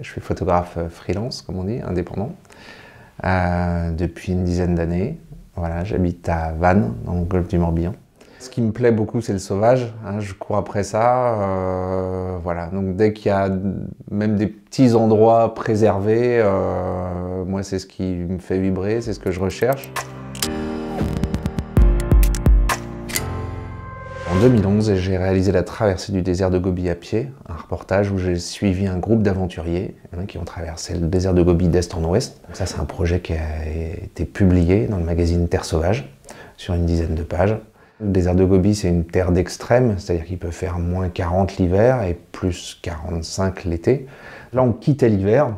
Je suis photographe euh, freelance, comme on dit, indépendant, euh, depuis une dizaine d'années. j'habite à Vannes, dans le golfe du Morbihan. Ce qui me plaît beaucoup, c'est le sauvage. Hein, je cours après ça. Euh, voilà. Donc dès qu'il y a même des petits endroits préservés, moi c'est ce qui me fait vibrer, c'est ce que je recherche. En 2011, j'ai réalisé la traversée du désert de Gobi à pied, un reportage où j'ai suivi un groupe d'aventuriers hein, qui ont traversé le désert de Gobi d'est en ouest. ça, c'est un projet qui a été publié dans le magazine Terre Sauvage sur une dizaine de pages. Le désert de Gobi, c'est une terre d'extrême, c'est-à-dire qu'il peut faire moins 40 l'hiver et plus 45 l'été. Là, on quittait l'hiver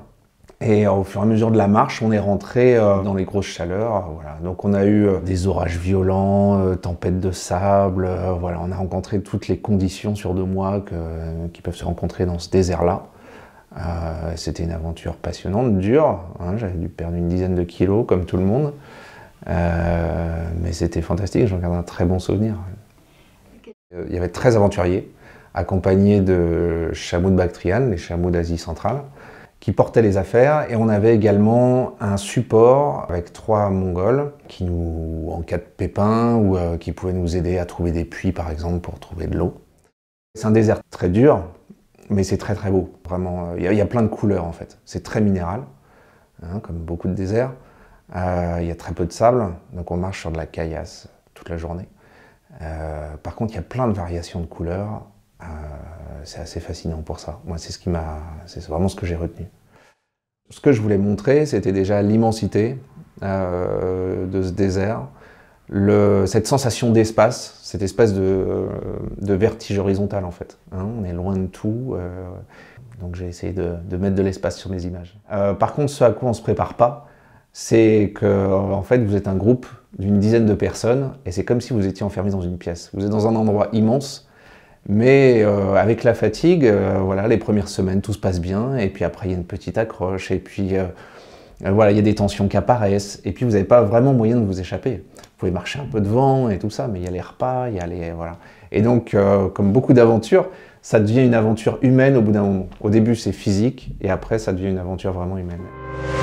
et euh, au fur et à mesure de la marche, on est rentré euh, dans les grosses chaleurs. Euh, voilà. Donc on a eu des orages violents, tempêtes de sable. voilà, on a rencontré toutes les conditions sur deux mois qui peuvent se rencontrer dans ce désert-là. C'était une aventure passionnante, dure. Hein. J'avais dû perdre une dizaine de kilos, comme tout le monde. mais c'était fantastique, j'en garde un très bon souvenir. Il y avait 13 aventuriers, accompagnés de chameaux de Bactriane, les chameaux d'Asie centrale qui portait les affaires et on avait également un support avec trois Mongols qui nous, en cas de pépin, ou euh, qui pouvaient nous aider à trouver des puits par exemple pour trouver de l'eau. C'est un désert très dur, mais c'est très très beau, vraiment. Il y, a plein de couleurs en fait, c'est très minéral, hein, comme beaucoup de déserts. Euh, il y a très peu de sable, donc on marche sur de la caillasse toute la journée. Euh, par contre, il y a plein de variations de couleurs c'est assez fascinant pour ça. Moi, c'est ce qui m'a, c'est vraiment ce que j'ai retenu. Ce que je voulais montrer, c'était déjà l'immensité euh, de ce désert, cette sensation d'espace, cette espèce euh, de, vertige horizontal en fait. Hein. on est loin de tout, euh, donc j'ai essayé de, mettre de l'espace sur mes images. par contre, ce à quoi on se prépare pas, c'est que en fait vous êtes un groupe d'une dizaine de personnes et c'est comme si vous étiez enfermé dans une pièce. Vous êtes dans un endroit immense mais euh, avec la fatigue, euh, voilà, les premières semaines, tout se passe bien, et puis après, il y a une petite accroche, et puis euh, voilà, il y a des tensions qui apparaissent, et puis vous n'avez pas vraiment moyen de vous échapper. Vous pouvez marcher un peu devant et tout ça, mais il y a les repas, il y a les. Voilà. Et donc, comme beaucoup d'aventures, ça devient une aventure humaine au bout d'un moment. Au début, c'est physique, et après, ça devient une aventure vraiment humaine.